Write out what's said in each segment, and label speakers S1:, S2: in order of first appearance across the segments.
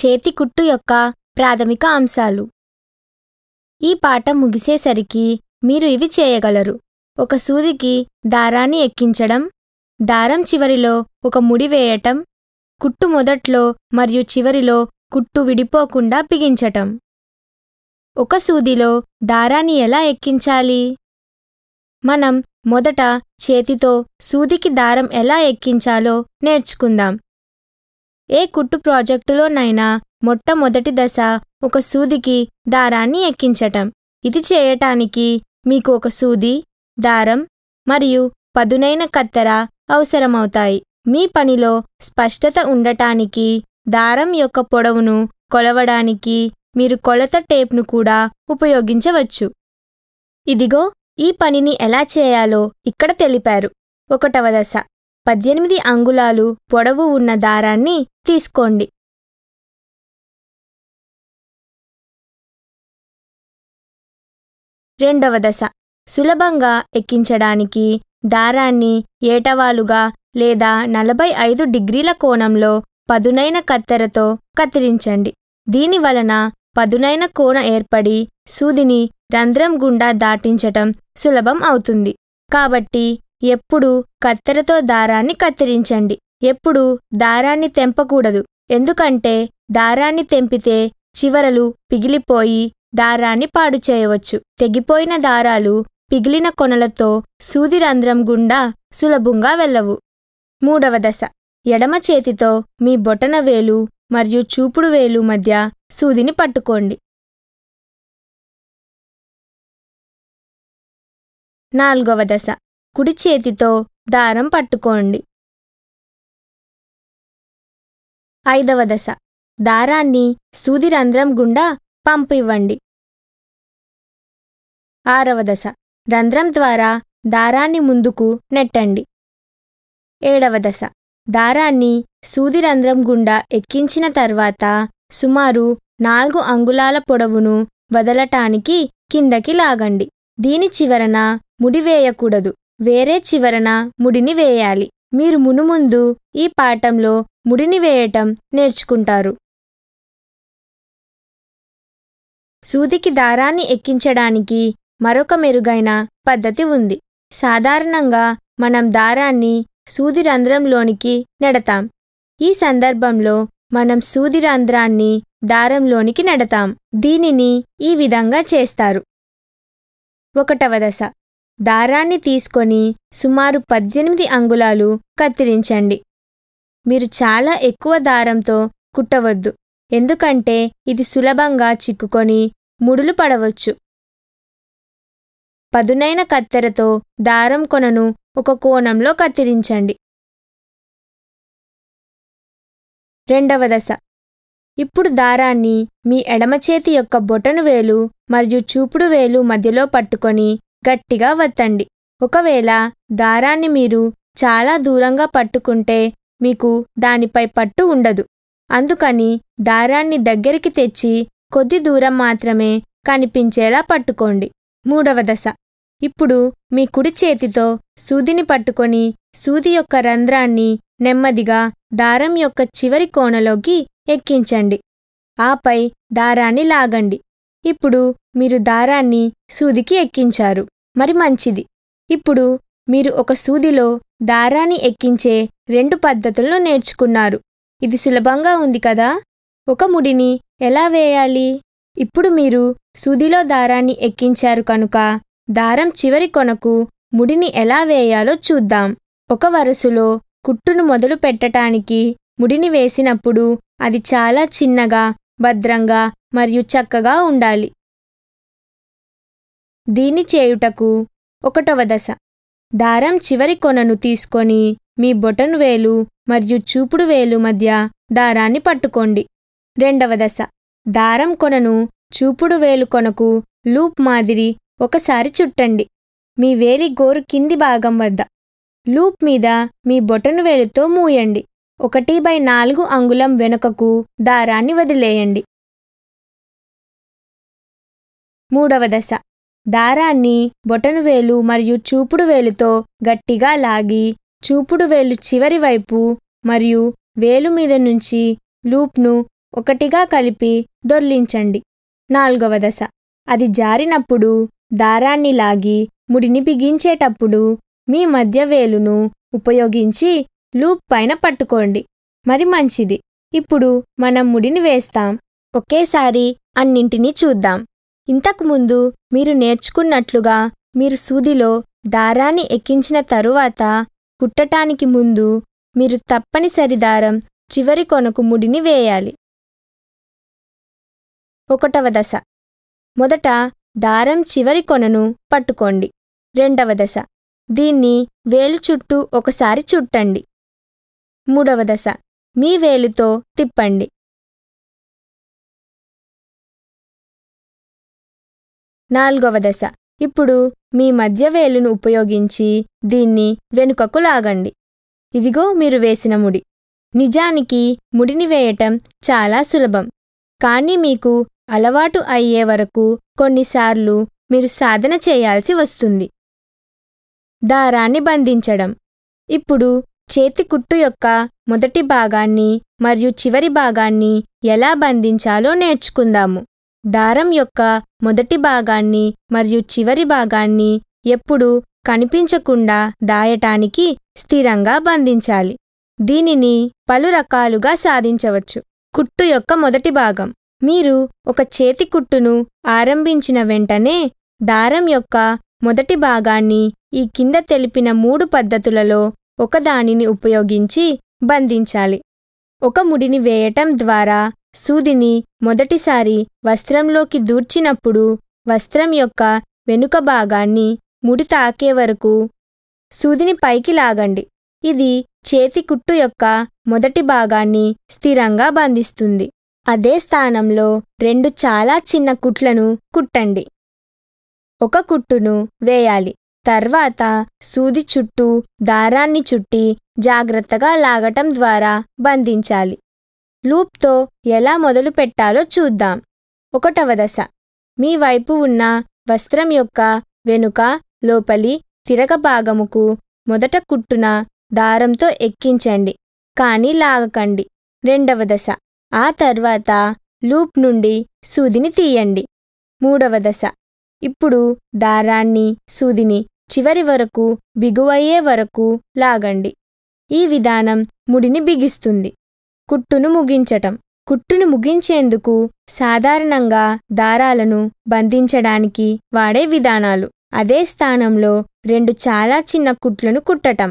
S1: చేతి కుట్టు యొక్క ప్రాథమిక అంశాలు ఈ పాఠం ముగిసేసరికి మీరు ఇవి చేయగలరు ఒక సూదికి దారాన్ని ఎక్కించడం దారం చివరిలో ఒక ముడి వేయటం కుట్టు మొదట్లో మరియు చివరిలో కుట్టు విడిపోకుండా బిగించటం ఒక సూదిలో దారాన్ని ఎలా ఎక్కించాలి మనం మొదట చేతితో సూదికి దారం ఎలా ఎక్కించాలో నేర్చుకుందాం ఏ కుట్టు ప్రాజెక్టులోనైనా మొట్టమొదటి దశ ఒక సూదికి దారాన్ని ఎక్కించటం ఇది చేయటానికి మీకు ఒక సూది దారం మరియు పదునైన కత్తెర అవసరమవుతాయి మీ పనిలో స్పష్టత ఉండటానికి దారం యొక్క పొడవును కొలవడానికి మీరు కొలత టేప్ను కూడా ఉపయోగించవచ్చు ఇదిగో ఈ పనిని ఎలా చేయాలో ఇక్కడ తెలిపారు ఒకటవ దశ పద్దెనిమిది అంగుళాలు పొడవు ఉన్న దారాన్ని తీసుకోండి రెండవ దశ సులభంగా ఎక్కించడానికి దారాన్ని ఏటవాలుగా లేదా నలభై ఐదు డిగ్రీల కోణంలో పదునైన కత్తెరతో కత్తిరించండి దీనివలన పదునైన కోణ ఏర్పడి సూదిని రంధ్రం గుండా దాటించటం సులభం అవుతుంది కాబట్టి ఎప్పుడు కత్తెరతో దారాన్ని కత్తిరించండి ఎప్పుడు దారాన్ని తెంపకూడదు ఎందుకంటే దారాన్ని తెంపితే చివరలు పిగిలిపోయి దారాన్ని పాడు చేయవచ్చు తెగిపోయిన దారాలు పిగిలిన కొనలతో సూది రంధ్రం గుండా సులభంగా వెళ్ళవు మూడవ దశ ఎడమ చేతితో మీ బొటన వేలు మరియు చూపుడు వేలు మధ్య సూదిని పట్టుకోండి నాలుగవ దశ కుడి చేతితో దారం పట్టుకోండి ఐదవ దశ దారాన్ని సూది రంధ్రం గుండా పంపివ్వండి ఆరవ దశ రంధ్రం ద్వారా దారాన్ని ముందుకు నెట్టండి ఏడవ దశ దారాన్ని సూది రంధ్రం గుండా ఎక్కించిన తర్వాత సుమారు నాలుగు అంగుళాల పొడవును వదలటానికి కిందకి లాగండి దీని చివరన ముడివేయకూడదు వేరే చివరన ముడిని వేయాలి మీరు మునుముందు ఈ పాఠంలో ముడిని వేయటం నేర్చుకుంటారు సూదికి దారాన్ని ఎక్కించడానికి మరొక మెరుగైన పద్ధతి ఉంది సాధారణంగా మనం దారాన్ని సూది రంధ్రంలోనికి నెడతాం ఈ సందర్భంలో మనం సూది రంధ్రాన్ని దారంలోనికి నెడతాం దీనిని ఈ విధంగా చేస్తారు ఒకటవ దశ దారాన్ని తీసుకొని సుమారు పద్దెనిమిది అంగుళాలు కత్తిరించండి మీరు చాలా ఎక్కువ దారంతో కుట్టవద్దు ఎందుకంటే ఇది సులభంగా చిక్కుకొని ముడులు పడవచ్చు పదునైన కత్తెరతో దారం కొనను ఒక కోణంలో కత్తిరించండి రెండవ దశ ఇప్పుడు దారాన్ని మీ ఎడమ చేతి యొక్క బొటను వేలు మరియు చూపుడు వేలు మధ్యలో పట్టుకొని గట్టిగా వత్తండి ఒకవేళ దారాన్ని మీరు చాలా దూరంగా పట్టుకుంటే మీకు దానిపై పట్టు ఉండదు అందుకని దారాన్ని దగ్గరికి తెచ్చి కొద్ది దూరం మాత్రమే కనిపించేలా పట్టుకోండి మూడవ దశ ఇప్పుడు మీ కుడి చేతితో సూదిని పట్టుకొని సూది యొక్క రంధ్రాన్ని నెమ్మదిగా దారం యొక్క చివరి కోణలోకి ఎక్కించండి ఆపై దారాన్ని లాగండి ఇప్పుడు మీరు దారాన్ని సూదికి ఎక్కించారు మరి మంచిది ఇప్పుడు మీరు ఒక సూదిలో దారాన్ని ఎక్కించే రెండు పద్ధతులను నేర్చుకున్నారు ఇది సులభంగా ఉంది కదా ఒక ముడిని ఎలా వేయాలి ఇప్పుడు మీరు సూదిలో దారాన్ని ఎక్కించారు కనుక దారం చివరి కొనకు ముడిని ఎలా వేయాలో చూద్దాం ఒక వరుసలో కుట్టును మొదలు పెట్టటానికి ముడిని వేసినప్పుడు అది చాలా చిన్నగా భద్రంగా మరియు చక్కగా ఉండాలి దీని చేయుటకు ఒకటవ దశ దారం చివరి కొనను తీసుకొని మీ బొటను వేలు మరియు చూపుడు వేలు మధ్య దారాన్ని పట్టుకోండి రెండవ దశ దారం కొనను చూపుడు వేలు కొనకు లూప్ మాదిరి ఒకసారి చుట్టండి మీ వేలి గోరు కింది భాగం వద్ద లూప్ మీద మీ బొటను వేలుతో మూయండి ఒకటి బై నాలుగు అంగుళం వెనుకకు దారాన్ని వదిలేయండి మూడవ దశ దారాన్ని బొటను వేలు మరియు చూపుడు వేలుతో గట్టిగా లాగి చూపుడు వేలు చివరి వైపు మరియు వేలు మీద నుంచి లూప్ను ఒకటిగా కలిపి దొర్లించండి నాలుగవ దశ అది జారినప్పుడు దారాన్ని లాగి ముడిని బిగించేటప్పుడు మీ మధ్య వేలును ఉపయోగించి లూప్ పైన పట్టుకోండి మరి మంచిది ఇప్పుడు మనం ముడిని వేస్తాం ఒకేసారి అన్నింటినీ చూద్దాం ఇంతకుముందు మీరు నేర్చుకున్నట్లుగా మీరు సూదిలో దారాన్ని ఎక్కించిన తరువాత కుట్టటానికి ముందు మీరు తప్పనిసరి దారం చివరి కొనకు ముడిని వేయాలి ఒకటవ దశ మొదట దారం చివరి కొనను పట్టుకోండి రెండవ దశ దీన్ని వేలు చుట్టూ ఒకసారి చుట్టండి మూడవ దశ మీ వేలుతో తిప్పండి నాలుగవ దశ ఇప్పుడు మీ మధ్య వేలును ఉపయోగించి దీన్ని వెనుకకు లాగండి ఇదిగో మీరు వేసిన ముడి నిజానికి ముడిని వేయటం చాలా సులభం కానీ మీకు అలవాటు అయ్యే వరకు కొన్నిసార్లు మీరు సాధన చేయాల్సి వస్తుంది దారాన్ని బంధించడం ఇప్పుడు చేతి కుట్టు యొక్క మొదటి భాగాన్ని మరియు చివరి భాగాన్ని ఎలా బంధించాలో నేర్చుకుందాము దారం యొక్క మొదటి భాగాన్ని మరియు చివరి భాగాన్ని ఎప్పుడూ కనిపించకుండా దాయటానికి స్థిరంగా బంధించాలి దీనిని పలు రకాలుగా సాధించవచ్చు కుట్టు యొక్క మొదటి భాగం మీరు ఒక చేతి కుట్టును ఆరంభించిన వెంటనే దారం యొక్క మొదటి భాగాన్ని ఈ కింద తెలిపిన మూడు పద్ధతులలో ఒకదానిని ఉపయోగించి బంధించాలి ఒక ముడిని వేయటం ద్వారా సూదిని మొదటిసారి వస్త్రంలోకి దూర్చినప్పుడు వస్త్రం యొక్క వెనుక భాగాన్ని ముడి తాకే వరకు సూదిని పైకి లాగండి ఇది చేతి కుట్టు యొక్క మొదటి భాగాన్ని స్థిరంగా బంధిస్తుంది అదే స్థానంలో రెండు చాలా చిన్న కుట్లను కుట్టండి ఒక కుట్టును వేయాలి తర్వాత సూది చుట్టూ దారాన్ని చుట్టి జాగ్రత్తగా లాగటం ద్వారా బంధించాలి లూప్తో ఎలా మొదలు పెట్టాలో చూద్దాం ఒకటవ దశ మీ వైపు ఉన్న వస్త్రం యొక్క వెనుక లోపలి తిరగ భాగముకు మొదట కుట్టున దారంతో ఎక్కించండి కానీ లాగకండి రెండవ దశ ఆ తర్వాత లూప్ నుండి సూదిని తీయండి మూడవ దశ ఇప్పుడు దారాన్ని సూదిని చివరి వరకు బిగువయ్యే వరకు లాగండి ఈ విధానం ముడిని బిగిస్తుంది కుట్టును ముగించటం కుట్టును ముగించేందుకు సాధారణంగా దారాలను బంధించడానికి వాడే విధానాలు అదే స్థానంలో రెండు చాలా చిన్న కుట్లను కుట్టటం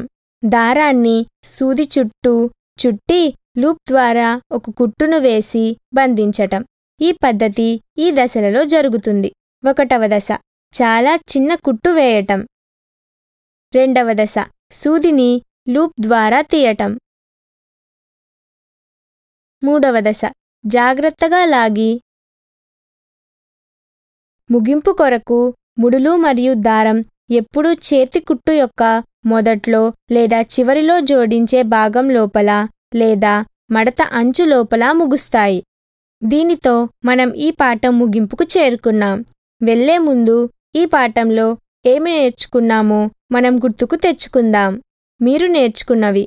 S1: దారాన్ని సూది చుట్టూ చుట్టి లూప్ ద్వారా ఒక కుట్టును వేసి బంధించటం ఈ పద్ధతి ఈ దశలలో జరుగుతుంది ఒకటవ దశ చాలా చిన్న కుట్టు వేయటం రెండవ దశ సూదిని లూప్ ద్వారా తీయటం మూడవ దశ జాగ్రత్తగా లాగి ముగింపు కొరకు ముడులు మరియు దారం ఎప్పుడూ చేతి కుట్టు యొక్క మొదట్లో లేదా చివరిలో జోడించే భాగం లోపల లేదా మడత అంచు లోపల ముగుస్తాయి దీనితో మనం ఈ పాఠం ముగింపుకు చేరుకున్నాం వెళ్లే ముందు ఈ పాఠంలో ఏమి నేర్చుకున్నామో మనం గుర్తుకు తెచ్చుకుందాం మీరు నేర్చుకున్నవి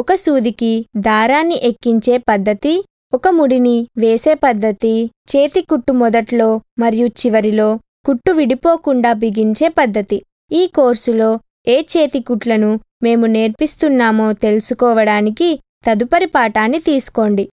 S1: ఒక సూదికి దారాన్ని ఎక్కించే పద్ధతి ఒక ముడిని వేసే పద్ధతి చేతి కుట్టు మొదట్లో మరియు చివరిలో కుట్టు విడిపోకుండా బిగించే పద్ధతి ఈ కోర్సులో ఏ చేతి కుట్లను మేము నేర్పిస్తున్నామో తెలుసుకోవడానికి తదుపరి పాఠాన్ని తీసుకోండి